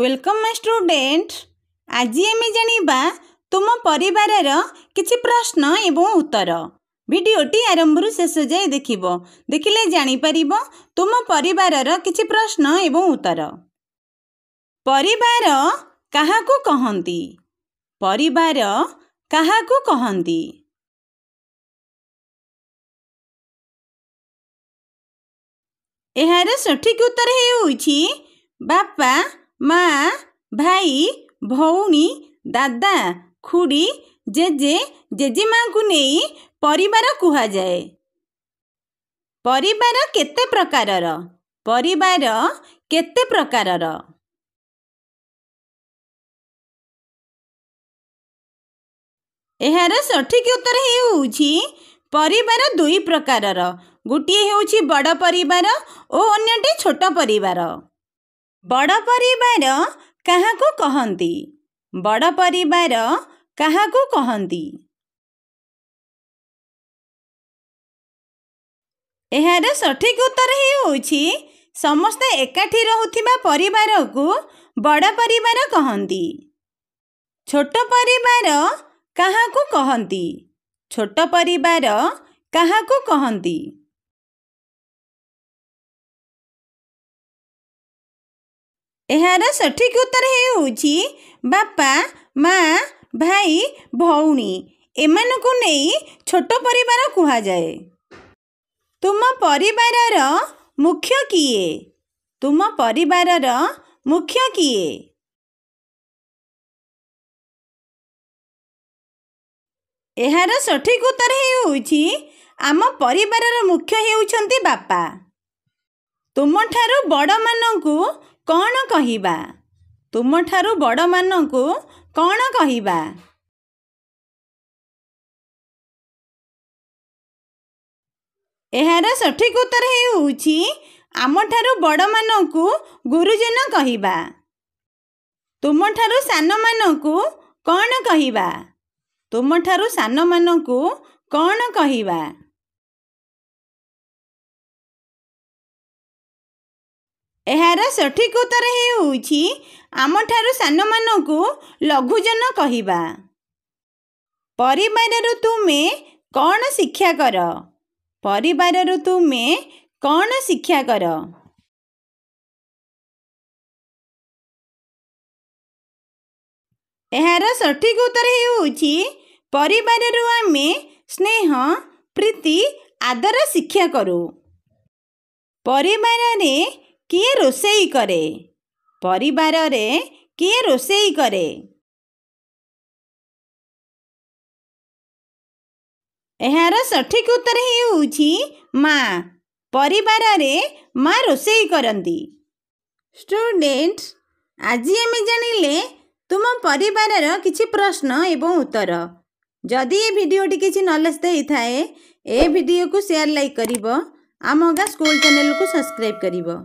welcome ମାଇ student ଆଜି ଆମେ ଜାଣିବା ତୁମ ପରିବାରର କିଛି ପ୍ରଶ୍ନ ଏବଂ ଉତ୍ତର ଭିଡ଼ିଓଟି ଆରମ୍ଭରୁ ଶେଷ ଯାଏ ଦେଖିବ ଦେଖିଲେ ଜାଣିପାରିବ ତୁମ ପରିବାରର କିଛି ପ୍ରଶ୍ନ ଏବଂ ଉତ୍ତର ପରିବାର କାହାକୁ କହନ୍ତି ପରିବାର କାହାକୁ କହନ୍ତି ଏହାର ସଠିକ ଉତ୍ତର ହେଉଛି ବାପା ମା ଭାଇ ଭଉଣୀ ଦାଦା ଖୁଡ଼ି ଜେଜେ ଜେଜେମାଙ୍କୁ ନେଇ ପରିବାର କୁହାଯାଏ ପରିବାର କେତେ ପ୍ରକାରର ପରିବାର କେତେ ପ୍ରକାରର ଏହାର ସଠିକ ଉତ୍ତର ହେଉଛି ପରିବାର ଦୁଇ ପ୍ରକାରର ଗୋଟିଏ ହେଉଛି ବଡ଼ ପରିବାର ଓ ଅନ୍ୟଟି ଛୋଟ ପରିବାର ବଡ଼ ପରିବାର କାହାକୁ କହନ୍ତି ବଡ଼ ପରିବାର କାହାକୁ କହନ୍ତି ଏହାର ସଠିକ ଉତ୍ତର ହେଉଛି ସମସ୍ତେ ଏକାଠି ରହୁଥିବା ପରିବାରକୁ ବଡ଼ ପରିବାର କହନ୍ତି ଛୋଟ ପରିବାର କାହାକୁ କହନ୍ତି ଛୋଟ ପରିବାର କାହାକୁ କହନ୍ତି ଏହାର ସଠିକ ଉତ୍ତର ହେଉଛି ବାପା ମା ଭାଇ ଭଉଣୀ ଏମାନଙ୍କୁ ନେଇ ଛୋଟ ପରିବାର କୁହାଯାଏ ତୁମ ପରିବାରର ମୁଖ୍ୟ କିଏ ତୁମ ପରିବାରର ମୁଖ୍ୟ କିଏ ଏହାର ସଠିକ ଉତ୍ତର ହେଉଛି ଆମ ପରିବାରର ମୁଖ୍ୟ ହେଉଛନ୍ତି ବାପା ତୁମଠାରୁ ବଡ଼ମାନଙ୍କୁ କ'ଣ କହିବା ତୁମଠାରୁ ବଡ଼ମାନଙ୍କୁ କ'ଣ କହିବା ଏହାର ସଠିକ ଉତ୍ତର ହେଉଛି ଆମଠାରୁ ବଡ଼ମାନଙ୍କୁ ଗୁରୁଜନ କହିବା ତୁମଠାରୁ ସାନମାନଙ୍କୁ କ'ଣ କହିବା ତୁମଠାରୁ ସାନମାନଙ୍କୁ କ'ଣ କହିବା ଏହାର ସଠିକ ଉତ୍ତର ହେଉଛି ଆମଠାରୁ ସାନମାନଙ୍କୁ ଲଘୁଜନ କହିବା ପରିବାରରୁ ତୁମେ କ'ଣ ଶିକ୍ଷା କର ପରିବାରରୁ ତୁମେ କ'ଣ ଶିକ୍ଷା କର ଏହାର ସଠିକ ଉତ୍ତର ହେଉଛି ପରିବାରରୁ ଆମେ ସ୍ନେହ ପ୍ରୀତି ଆଦର ଶିକ୍ଷା କରୁ ପରିବାରରେ କିଏ ରୋଷେଇ କରେ ପରିବାରରେ କିଏ ରୋଷେଇ କରେ ଏହାର ସଠିକ ଉତ୍ତର ହେଉଛି ମା ପରିବାରରେ ମା ରୋଷେଇ କରନ୍ତି ଷ୍ଟୁଡେଣ୍ଟ ଆଜି ଆମେ ଜାଣିଲେ ତୁମ ପରିବାରର କିଛି ପ୍ରଶ୍ନ ଏବଂ ଉତ୍ତର ଯଦି ଏ ଭିଡ଼ିଓଟି କିଛି ନଲେଜ ଦେଇଥାଏ ଏ ଭିଡ଼ିଓକୁ ସେୟାର ଲାଇକ୍ କରିବ ଆମ ଗାଁ ସ୍କୁଲ ଚ୍ୟାନେଲକୁ ସବସ୍କ୍ରାଇବ୍ କରିବ